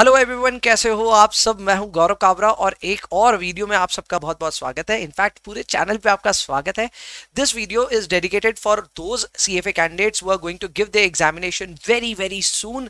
Hello everyone कैसे हो आप सब मैं हूं गौरव काबरा और एक और वीडियो में आप सबका बहुत बहुत स्वागत है इनफैक्ट पूरे चैनल पे आपका स्वागत है this video is dedicated for those C F A candidates who are going to give the examination very very soon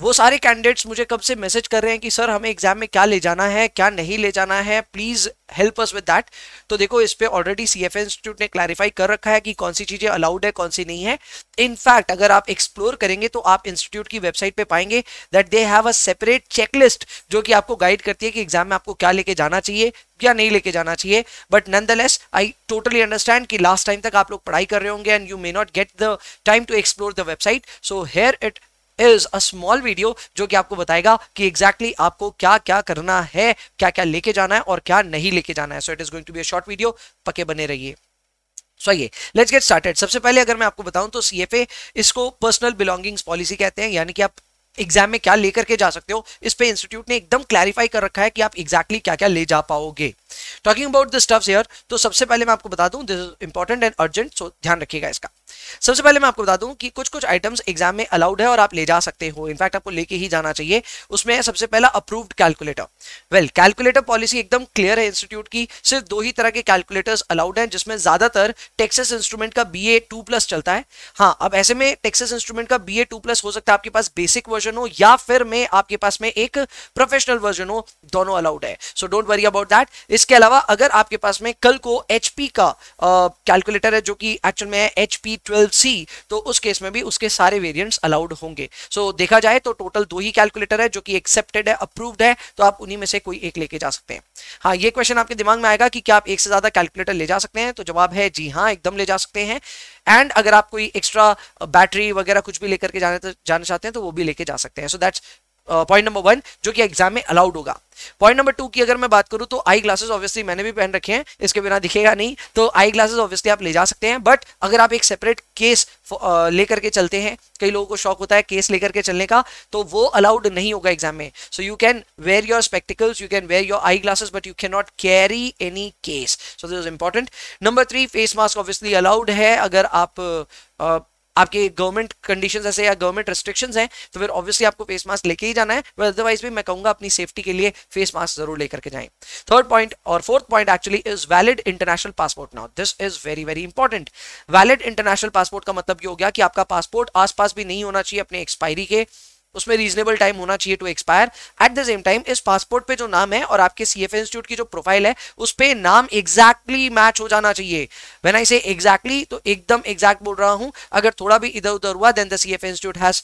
वो सारे कैंडिडेट्स मुझे कब से मैसेज कर रहे हैं कि सर हमें एग्जाम में क्या ले जाना है क्या नहीं ले जाना है please help us with that तो देखो इस पर ऑलरेडी सी एफ इंस्टीट्यूट ने क्लैरिफाई कर रखा है कि कौन सी चीज़ें अलाउड है कौन सी नहीं है इनफैक्ट अगर आप एक्सप्लोर करेंगे तो आप इंस्टीट्यूट की वेबसाइट पे पाएंगे that they have a separate एक चेकलिस्ट जो कि आपको गाइड करती है कि एग्जाम में आपको क्या लेके जाना चाहिए या नहीं लेके जाना चाहिए but none the less I totally understand कि लास्ट टाइम तक आप लोग पढ़ाई कर रहे होंगे and you may not get the time to explore the website so here it is a small video जो कि आपको बताएगा कि एग्जैक्टली exactly आपको क्या क्या करना है क्या क्या लेके जाना है और क्या नहीं लेके जाना है so it is going to be a short video पके बने रहिए सो आइए लेट्स गेट स्टार्टेड सबसे पहले अगर मैं आपको बताऊं तो सी इसको पर्सनल बिलोंगिंग्स पॉलिसी कहते हैं यानी कि आप एग्जाम में क्या लेकर के जा सकते हो इस पे इंस्टीट्यूट ने एकदम क्लैरिफाई कर रखा है कि आप एग्जैक्टली exactly क्या क्या ले जा पाओगे talking about the stuffs here तो सबसे पहले मैं आपको बता दूं this is important and urgent so ध्यान रखिएगा इसका सबसे पहले मैं आपको बता दूं कि कुछ कुछ आइटम्स एग्जाम में अलाउड है और आप ले जा सकते हो इनफैक्ट आपको लेके ही जाना चाहिए उसमें है सबसे पहला approved calculator well calculator policy एकदम क्लियर है इंस्टीट्यूट की सिर्फ दो ही तरह के कैलकुलेटर्स अलाउड हैं जिसमें ज्यादातर टेक्सेस इंस्ट्रूमेंट का बी ए प्लस चलता है हाँ अब ऐसे में टेक्सेस इंस्ट्रूमेंट का बी ए प्लस हो सकता है आपके पास बेसिक वर्जन हो या फिर में आपके पास में एक प्रोफेशनल वर्जन हो दोनों अलाउड है so don't worry about that इसके अलावा अगर आपके पास में कल को एचपी का कैलकुलेटर uh, है जो कि एक्चुअल में है एचपी 12C तो उस केस में भी उसके सारे वेरिएंट्स अलाउड होंगे सो so, देखा जाए तो टोटल दो ही कैलकुलेटर है जो कि एक्सेप्टेड है अप्रूव्ड है तो आप उन्हीं में से कोई एक लेके जा सकते हैं हाँ ये क्वेश्चन आपके दिमाग में आएगा कि क्या आप एक से ज़्यादा कैलकुलेटर ले जा सकते हैं तो जवाब है जी हाँ एकदम ले जा सकते हैं एंड अगर आप कोई एक्स्ट्रा बैटरी वगैरह कुछ भी लेकर के जाने जाना चाहते हैं तो वो भी लेके जा सकते हैं so that's point number one जो कि एग्जाम में अलाउड होगा पॉइंट नंबर टू की अगर मैं बात करूं तो आई ग्लासेस ऑब्वियसली मैंने भी पहन रखे हैं इसके बिना दिखेगा नहीं तो आई ग्लासेस ऑब्वियसली आप ले जा सकते हैं बट अगर आप एक सेपरेट केस लेकर के चलते हैं कई लोगों को शौक होता है केस लेकर के चलने का तो वो अलाउड नहीं होगा एग्जाम में so you can wear your spectacles you can wear your eye glasses but you can not carry any case so this is important number three face mask obviously allowed है अगर आप uh, आपके government condition ऐसे या government restriction है तो फिर obviously आपको फेस मास्क लेके ही जाना है अदरवाइज भी मैं कहूंगा अपनी सेफ्टी के लिए फेस मास्क जरूर लेकर के जाएं थर्ड पॉइंट और fourth point actually is valid international passport now this is very very important valid international passport का मतलब ये हो गया कि आपका पासपोर्ट आसपास भी नहीं होना चाहिए अपने एक्सपायरी के उसमें रीजनेबल टाइम होना चाहिए to expire at the same time इस पासपोर्ट पे जो नाम है और आपके सी एफ इंस्टीट्यूट की जो प्रोफाइल है उस पर नाम एग्जैक्टली exactly मैच हो जाना चाहिए वेन आई से एग्जैक्टली तो एकदम एग्जैक्ट बोल रहा हूँ अगर थोड़ा भी इधर उधर हुआ then the C F institute has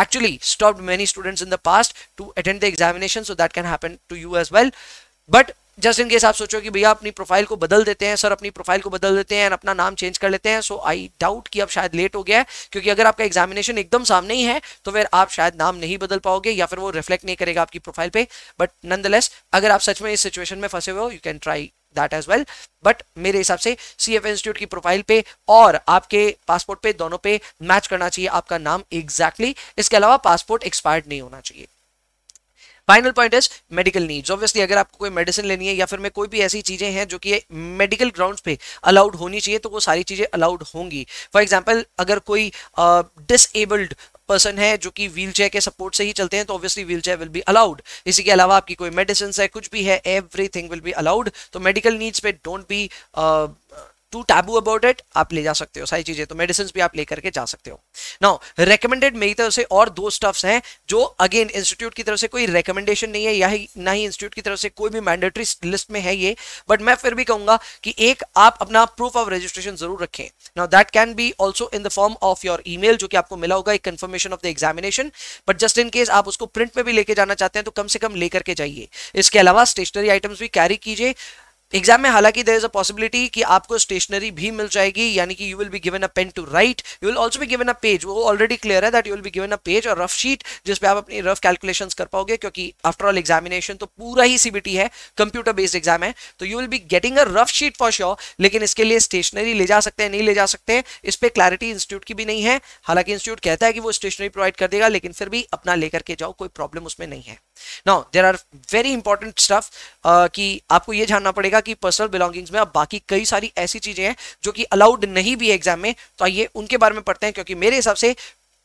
actually stop many students in the past to attend the examination so that can happen to you as well but just इनके हिसाब सोचो कि भैया अपनी प्रोफाइल को बदल देते हैं सर अपनी प्रोफाइल को बदल देते हैं अपना नाम चेंज कर लेते हैं सो आई डाउट कि अब शायद लेट हो गया है क्योंकि अगर आपका एग्जामिनेशन एकदम सामने ही है तो फिर आप शायद नाम नहीं बदल पाओगे या फिर वो रिफ्लेक्ट नहीं करेगा आपकी प्रोफाइल पे बट नंदलेस अगर आप सच में इस सिचुएशन में फंसे हुए हो you can try that as well but मेरे हिसाब से सी एफ इंस्टीट्यूट की प्रोफाइल पे और आपके पासपोर्ट पे दोनों पे मैच करना चाहिए आपका नाम एग्जैक्टली exactly. इसके अलावा पासपोर्ट एक्सपायर्ड नहीं होना चाहिए final point is medical needs obviously अगर आपको कोई मेडिसिन लेनी है या फिर मैं कोई भी ऐसी चीज़ें हैं जो कि मेडिकल ग्राउंड पे अलाउड होनी चाहिए तो वो सारी चीज़ें अलाउड होंगी फॉर एग्जाम्पल अगर कोई डिसेबल्ड uh, पर्सन है जो कि व्हील चेयर के सपोर्ट से ही चलते हैं तो obviously wheel chair will be allowed इसी के अलावा आपकी कोई मेडिसिन है कुछ भी है एवरीथिंग विल बी अलाउड तो मेडिकल नीड्स पे don't be too taboo about it आप ले जा सकते हो सारी चीजें तो मेडिसिन भी आप लेकर के जा सकते हो नाउ रेकमेंडेड मेरी तरफ से और दो स्टफ्स हैं जो अगेन इंस्टीट्यूट की तरफ से कोई रिकमेंडेशन नहीं है या ही ना ही इंस्टीट्यूट की तरफ से कोई भी मैंडेटरी लिस्ट में है ये बट मैं फिर भी कहूंगा कि एक आप अपना प्रूफ ऑफ रजिस्ट्रेशन जरूर रखें now that can be also in the form of your email जो कि आपको मिला होगा एक confirmation of the examination but just in case आप उसको प्रिंट में भी लेके जाना चाहते हैं तो कम से कम लेकर के जाइए इसके अलावा स्टेशनरी आइटम्स भी कैरी कीजिए एग्जाम में हालांकि देर इज अ पॉसिबिलिटी कि आपको स्टेशनरी भी मिल जाएगी यानी कि you will be given a pen to write you will also भी गिवन अ पेज वो ऑलरेडी क्लियर है that you will be given a page और रफ शीट जिसपे आप अपनी रफ कैलकुलेशंस कर पाओगे क्योंकि आफ्टर ऑल एग्जामिनेशन तो पूरा ही सीबीटी है कंप्यूटर बेस्ड एग्जाम है तो you will be getting a rough sheet for sure लेकिन इसके लिए स्टेशनरी ले जा सकते हैं नहीं ले जा सकते हैं इस पर क्लैरिटी इंस्टीट्यूट की भी नहीं है हालांकि इंस्टीट्यूट कहता है कि वो स्टेशनरी प्रोवाइड कर देगा लेकिन फिर भी अपना लेकर के जाओ कोई प्रॉब्लम उसमें नहीं है now there are very important stuff कि आपको यह जानना पड़ेगा कि पर्सनल बिलोंगिंग्स में अब बाकी कई सारी ऐसी चीज़ें हैं जो कि अलाउड नहीं भी एग्जाम में तो आइए उनके बारे में पढ़ते हैं क्योंकि मेरे हिसाब से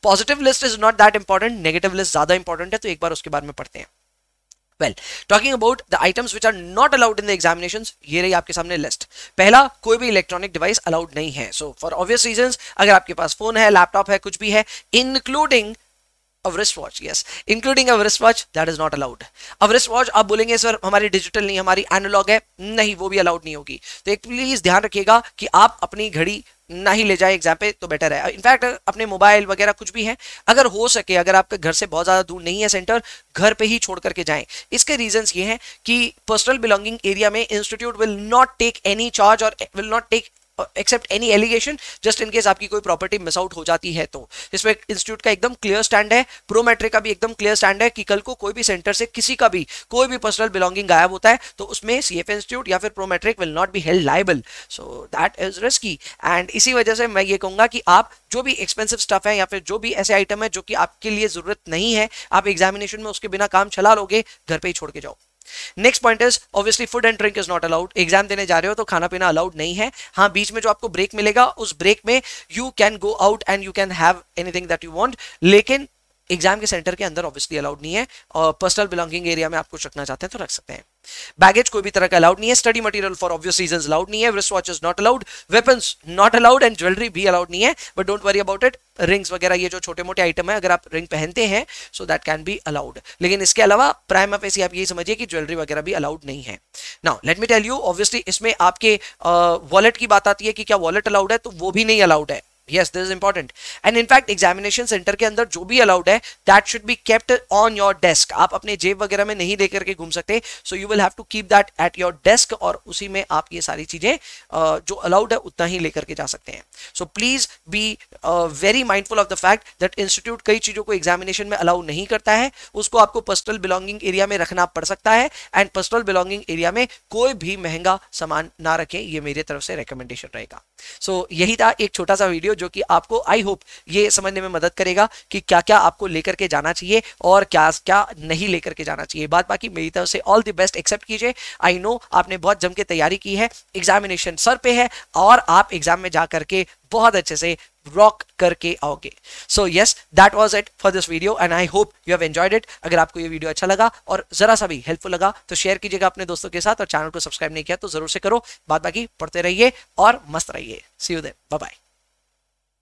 positive list is not that important negative list ज़्यादा इंपॉर्टेंट है तो एक बार उसके बारे में पढ़ते हैं well talking about the items which are not allowed in the examination ये रही आपके सामने लिस्ट पहला कोई भी इलेक्ट्रॉनिक डिवाइस अलाउड नहीं है सो फॉर ऑब्वियस रीजन अगर आपके पास फोन है लैपटॉप है कुछ भी है including a wristwatch yes including a wristwatch that is not allowed अब wristwatch आप बोलेंगे सर हमारी डिजिटल नहीं हमारी एनालॉग है नहीं वो भी अलाउड नहीं होगी तो एक प्लीज ध्यान रखिएगा कि आप अपनी घड़ी ना ही ले जाए एग्जाम पे तो बेटर है इनफैक्ट अपने मोबाइल वगैरह कुछ भी है अगर हो सके अगर आपके घर से बहुत ज़्यादा दूर नहीं है सेंटर घर पे ही छोड़ करके जाएं इसके रीजंस ये हैं कि पर्सनल बिलोंगिंग एरिया में institute will not take any charge और will not take except any allegation just in case आपकी कोई प्रॉपर्टी मिस आउट हो जाती है तो इसमें इंस्टीट्यूट का एकदम क्लियर स्टैंड है मैट्रिक का भी एकदम क्लियर स्टैंड है कि कल को कोई भी सेंटर से किसी का भी कोई भी पर्सनल बिलोंगिंग गायब होता है तो उसमें सी एफ इंस्टीट्यूट या फिर Prometric will not be held liable so that is risky and इसी वजह से मैं ये कहूंगा कि आप जो भी एक्सपेंसिव स्टफ है या फिर जो भी ऐसे आइटम है जो कि आपके लिए ज़रूरत नहीं है आप एग्जामिनेशन में उसके बिना काम चला लोगे घर पर ही छोड़ के जाओ next point is obviously food and drink is not allowed exam देने जा रहे हो तो खाना पीना अलाउड नहीं है हाँ बीच में जो आपको ब्रेक मिलेगा उस ब्रेक में you can go out and you can have anything that you want लेकिन एग्जाम के सेंटर के अंदर ऑब्वियसली अलाउड नहीं है और पर्सनल बिलोंगिंग एरिया में आप कुछ रखना चाहते हैं तो रख सकते हैं बैगेज कोई भी तरह का अलाउड नहीं है study material for obvious reason allowed नहीं है wrist watch is not allowed weapons not allowed and jewellery भी अलाउड नहीं है but don't worry about it rings वगैरह ये जो छोटे मोटे आइटम है अगर आप रिंग पहनते हैं so that can be allowed लेकिन इसके अलावा प्राइम ऐसी आप यही समझिए कि ज्वेलरी वगैरह भी अलाउड नहीं है now let me tell you obviously इसमें आपके वॉलेट uh, की बात आती है कि क्या वॉलेट अलाउड है तो वो भी नहीं अलाउड है yes this is important and in fact examination center के अंदर जो भी allowed है that should be kept on your desk आप अपने जेब वगैरह में नहीं लेकर के घूम सकते so you will have to keep that at your desk और उसी में आप ये सारी चीजें जो allowed है उतना ही लेकर के जा सकते हैं so please be uh, very mindful of the fact that institute कई चीजों को examination में allow नहीं करता है उसको आपको personal belonging area में रखना पड़ सकता है and personal belonging area में कोई भी महंगा सामान ना रखें ये मेरे तरफ से recommendation रहेगा so यही था एक छोटा सा video वीडियो जो कि आपको आई होप ये समझने में मदद करेगा कि क्या क्या आपको लेकर के जाना चाहिए और क्या क्या नहीं लेकर के जाना चाहिए बात बाकी मेरी तरफ से ऑल द बेस्ट एक्सेप्ट कीजिए आई नो आपने बहुत जम के तैयारी की है एग्जामिनेशन सर पे है और आप एग्जाम में जा करके बहुत अच्छे से रॉक करके आओगे so yes that was it for this video and I hope you have enjoyed it अगर आपको ये वीडियो अच्छा लगा और जरा सा भी हेल्पफुल लगा तो शेयर कीजिएगा अपने दोस्तों के साथ और चैनल को सब्सक्राइब नहीं किया तो जरूर से करो बात बाकी पढ़ते रहिए और मस्त रहिए see you then bye bye